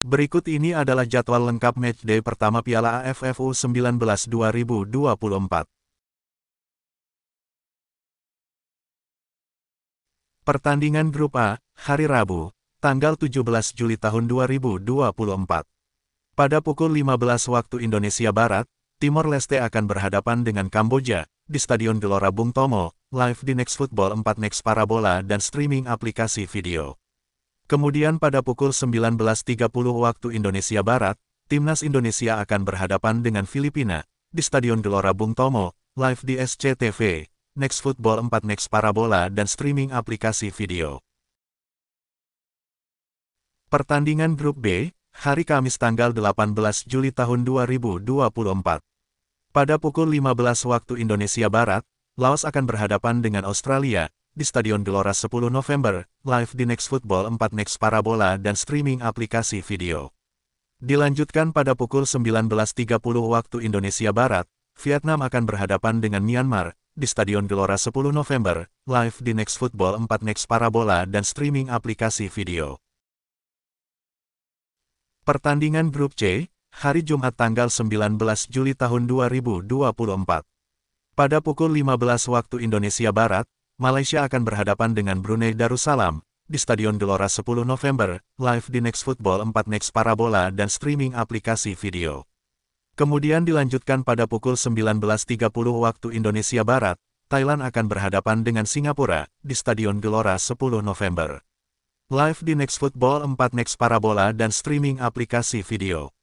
Berikut ini adalah jadwal lengkap matchday pertama Piala AFF U19 2024. Pertandingan Grup A, hari Rabu, tanggal 17 Juli tahun 2024. Pada pukul 15 waktu Indonesia Barat, Timor Leste akan berhadapan dengan Kamboja, di Stadion Gelora Bung Tomo, live di Next Football 4 Next Parabola dan streaming aplikasi video. Kemudian pada pukul 19.30 waktu Indonesia Barat, Timnas Indonesia akan berhadapan dengan Filipina di Stadion Gelora Bung Tomo, live di SCTV, Next Football 4 Next Parabola dan streaming aplikasi video. Pertandingan Grup B, hari Kamis tanggal 18 Juli tahun 2024. Pada pukul 15 waktu Indonesia Barat, Laos akan berhadapan dengan Australia di Stadion Gelora 10 November, live di Next Football 4 Next Parabola dan streaming aplikasi video. Dilanjutkan pada pukul 19.30 waktu Indonesia Barat, Vietnam akan berhadapan dengan Myanmar, di Stadion Gelora 10 November, live di Next Football 4 Next Parabola dan streaming aplikasi video. Pertandingan Grup C, hari Jumat tanggal 19 Juli tahun 2024. Pada pukul 15 waktu Indonesia Barat, Malaysia akan berhadapan dengan Brunei Darussalam di Stadion Gelora 10 November, live di Next Football 4 Next Parabola dan streaming aplikasi video. Kemudian dilanjutkan pada pukul 19.30 waktu Indonesia Barat, Thailand akan berhadapan dengan Singapura di Stadion Gelora 10 November. Live di Next Football 4 Next Parabola dan streaming aplikasi video.